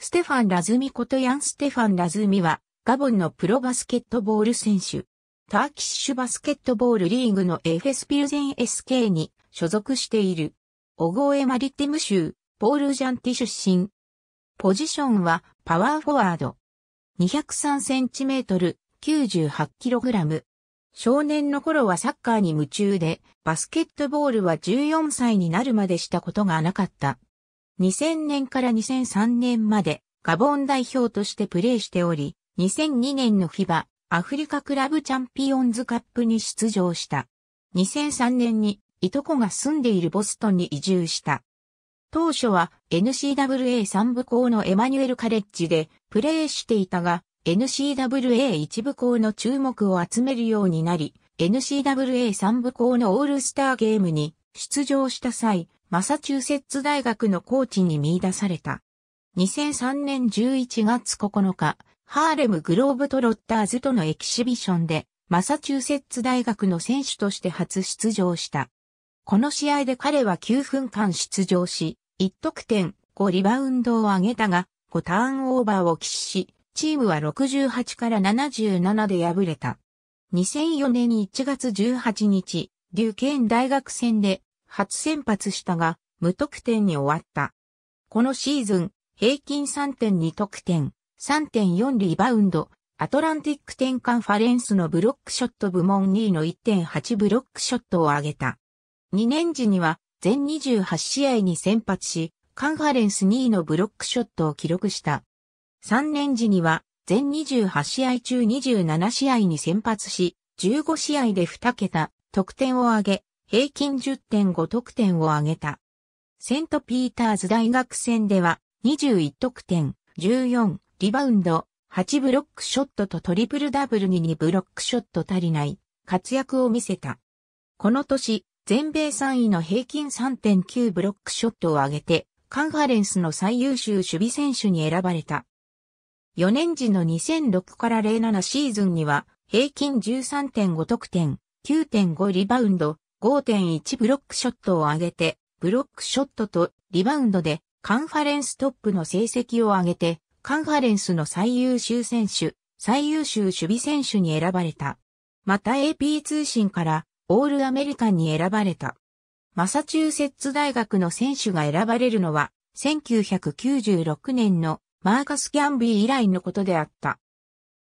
ステファン・ラズミことヤン・ステファン・ラズミは、ガボンのプロバスケットボール選手。ターキッシュバスケットボールリーグのエフェスピルゼン SK に所属している。オゴエ・マリティム州、ポールジャンティ出身。ポジションはパワーフォワード。203センチメートル、98キログラム。少年の頃はサッカーに夢中で、バスケットボールは14歳になるまでしたことがなかった。2000年から2003年までガボン代表としてプレーしており、2002年のフィバアフリカクラブチャンピオンズカップに出場した。2003年にいとこが住んでいるボストンに移住した。当初は n c w a 三部校のエマニュエルカレッジでプレーしていたが、n c w a 一部校の注目を集めるようになり、n c w a 三部校のオールスターゲームに出場した際、マサチューセッツ大学のコーチに見出された。2003年11月9日、ハーレムグローブトロッターズとのエキシビションで、マサチューセッツ大学の選手として初出場した。この試合で彼は9分間出場し、1得点、5リバウンドを上げたが、5ターンオーバーを喫し、チームは68から77で敗れた。2004年1月18日、デュケーン大学戦で初先発したが、無得点に終わった。このシーズン、平均3.2得点、3.4リバウンド、アトランティック10カンファレンスのブロックショット部門2位の1.8ブロックショットを上げた。2年時には全28試合に先発し、カンファレンス2位のブロックショットを記録した。3年時には全28試合中27試合に先発し、15試合で2桁得点を上げ、平均10.5得点を挙げた。セントピーターズ大学戦では21得点、14リバウンド、8ブロックショットとトリプルダブルに2ブロックショット足りない活躍を見せた。この年、全米3位の平均3.9ブロックショットを上げて、カンファレンスの最優秀守備選手に選ばれた。4年時の2006から07シーズンには、平均13.5得点、9.5リバウンド、5.1ブロックショットを上げて、ブロックショットとリバウンドでカンファレンストップの成績を上げて、カンファレンスの最優秀選手、最優秀守備選手に選ばれた。また AP 通信からオールアメリカンに選ばれた。マサチューセッツ大学の選手が選ばれるのは、1996年のマーカス・キャンビー以来のことであった。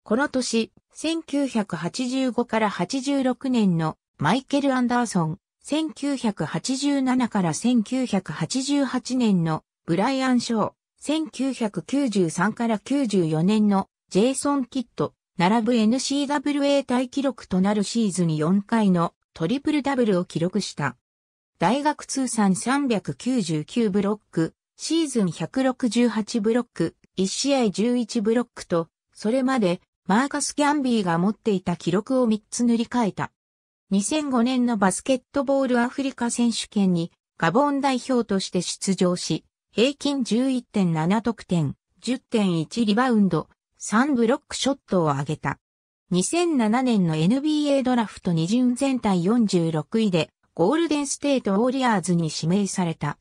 この年、1985から86年のマイケル・アンダーソン、1987から1988年のブライアン・ショー、1993から94年のジェイソン・キッド、並ぶ NCWA 大記録となるシーズン4回のトリプルダブルを記録した。大学通算399ブロック、シーズン168ブロック、1試合11ブロックと、それまでマーカス・ギャンビーが持っていた記録を3つ塗り替えた。2005年のバスケットボールアフリカ選手権にガボン代表として出場し、平均11.7得点、10.1リバウンド、3ブロックショットを上げた。2007年の NBA ドラフト2巡全体46位で、ゴールデンステートウォリアーズに指名された。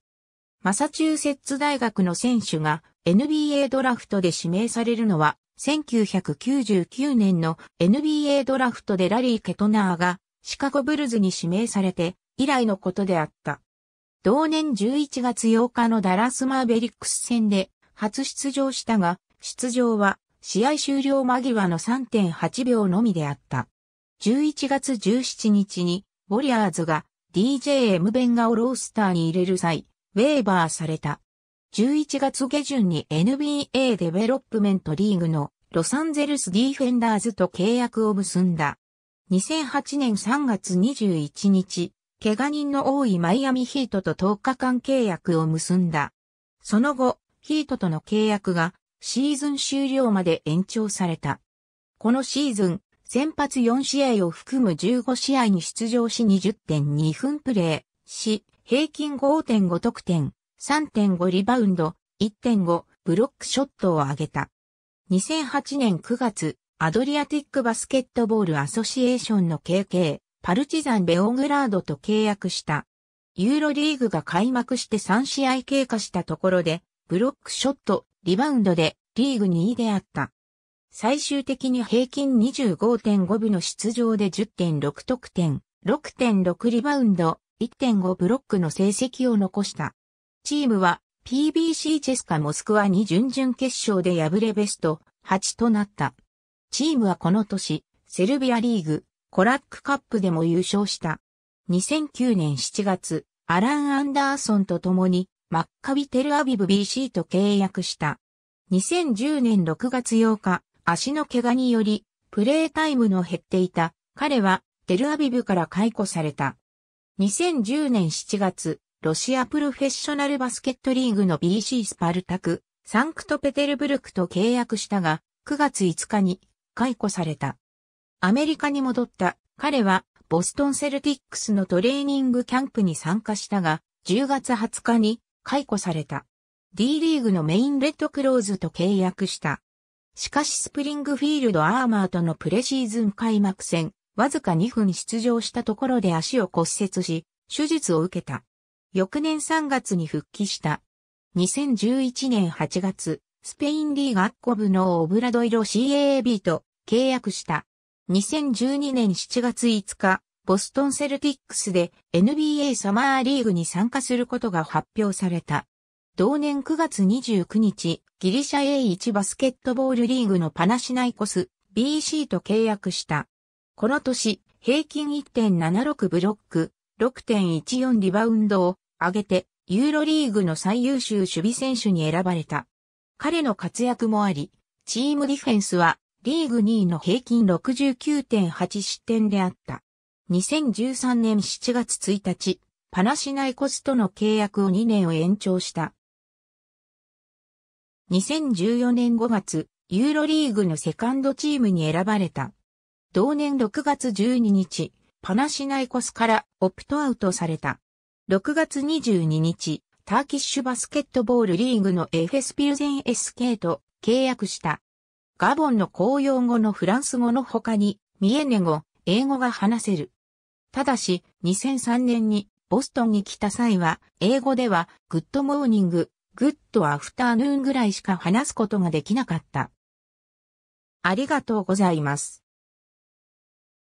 マサチューセッツ大学の選手が NBA ドラフトで指名されるのは1999年の NBA ドラフトでラリー・ケトナーがシカゴブルズに指名されて以来のことであった。同年11月8日のダラスマーベリックス戦で初出場したが、出場は試合終了間際の3.8秒のみであった。11月17日に、ウォリアーズが DJM ベンガをロースターに入れる際、ウェーバーされた。11月下旬に NBA デベロップメントリーグのロサンゼルスディフェンダーズと契約を結んだ。2008年3月21日、怪我人の多いマイアミヒートと10日間契約を結んだ。その後、ヒートとの契約がシーズン終了まで延長された。このシーズン、先発4試合を含む15試合に出場し20.2分プレーし、平均5.5得点、3.5リバウンド、1.5ブロックショットを上げた。2008年9月、アドリアティックバスケットボールアソシエーションの KK、パルチザンベオグラードと契約した。ユーロリーグが開幕して3試合経過したところで、ブロックショット、リバウンドでリーグ2位であった。最終的に平均25.5部の出場で10.6得点、6.6リバウンド、1.5ブロックの成績を残した。チームは PBC チェスカモスクワに準々決勝で敗れベスト8となった。チームはこの年、セルビアリーグ、コラックカップでも優勝した。2009年7月、アラン・アンダーソンと共に、マッカビ・テルアビブ BC と契約した。2010年6月8日、足の怪我により、プレータイムの減っていた、彼は、テルアビブから解雇された。2010年7月、ロシアプロフェッショナルバスケットリーグの BC スパルタク、サンクトペテルブルクと契約したが、9月5日に解雇された。アメリカに戻った彼はボストンセルティックスのトレーニングキャンプに参加したが、10月20日に解雇された。D リーグのメインレッドクローズと契約した。しかしスプリングフィールドアーマーとのプレシーズン開幕戦、わずか2分出場したところで足を骨折し、手術を受けた。翌年3月に復帰した。2011年8月、スペインリーガッコブのオブラドイロ CAB と契約した。2012年7月5日、ボストンセルティックスで NBA サマーリーグに参加することが発表された。同年9月29日、ギリシャ A1 バスケットボールリーグのパナシナイコス BC と契約した。この年、平均1.76ブロック、6.14リバウンドを上げて、ユーロリーグの最優秀守備選手に選ばれた。彼の活躍もあり、チームディフェンスはリーグ2位の平均69.8失点であった。2013年7月1日、パナシナイコスとの契約を2年を延長した。2014年5月、ユーロリーグのセカンドチームに選ばれた。同年6月12日、パナシナイコスからオプトアウトされた。6月22日、ターキッシュバスケットボールリーグのエフェスピルゼン SK と契約した。ガボンの公用語のフランス語の他に、ミエネ語、英語が話せる。ただし、2003年にボストンに来た際は、英語では、グッドモーニング、グッドアフターヌーンぐらいしか話すことができなかった。ありがとうございます。